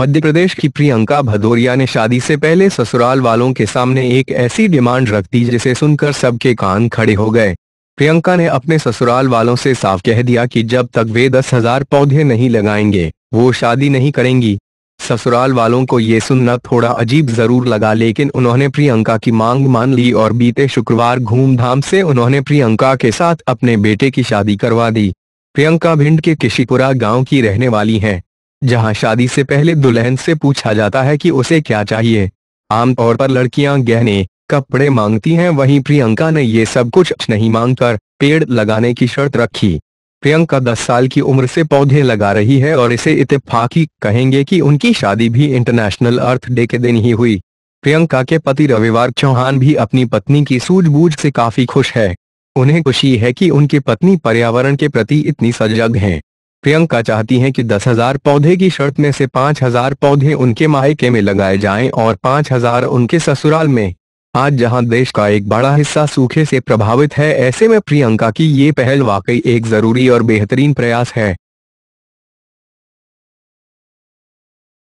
मध्य प्रदेश की प्रियंका भदौरिया ने शादी से पहले ससुराल वालों के सामने एक ऐसी डिमांड रख दी जिसे सुनकर सबके कान खड़े हो गए प्रियंका ने अपने ससुराल वालों से साफ कह दिया कि जब तक वे दस हजार पौधे नहीं लगाएंगे वो शादी नहीं करेंगी ससुराल वालों को ये सुनना थोड़ा अजीब जरूर लगा लेकिन उन्होंने प्रियंका की मांग मान ली और बीते शुक्रवार घूमधाम से उन्होंने प्रियंका के साथ अपने बेटे की शादी करवा दी प्रियंका भिंड के किशीपुरा गांव की रहने वाली हैं जहां शादी से पहले दुल्हन से पूछा जाता है कि उसे क्या चाहिए आमतौर पर लड़कियां गहने कपड़े मांगती हैं वहीं प्रियंका ने ये सब कुछ नहीं मांगकर पेड़ लगाने की शर्त रखी प्रियंका 10 साल की उम्र से पौधे लगा रही है और इसे इतफाकी कहेंगे कि उनकी शादी भी इंटरनेशनल अर्थ डे के दिन ही हुई प्रियंका के पति रविवार चौहान भी अपनी पत्नी की सूझबूझ से काफी खुश है उन्हें खुशी है कि उनकी पत्नी पर्यावरण के प्रति इतनी सजग हैं प्रियंका चाहती हैं कि दस हजार पौधे की शर्त में से पांच हजार पौधे उनके मायके में लगाए जाएं और पांच हजार उनके ससुराल में आज जहां देश का एक बड़ा हिस्सा सूखे से प्रभावित है ऐसे में प्रियंका की ये पहल वाकई एक जरूरी और बेहतरीन प्रयास है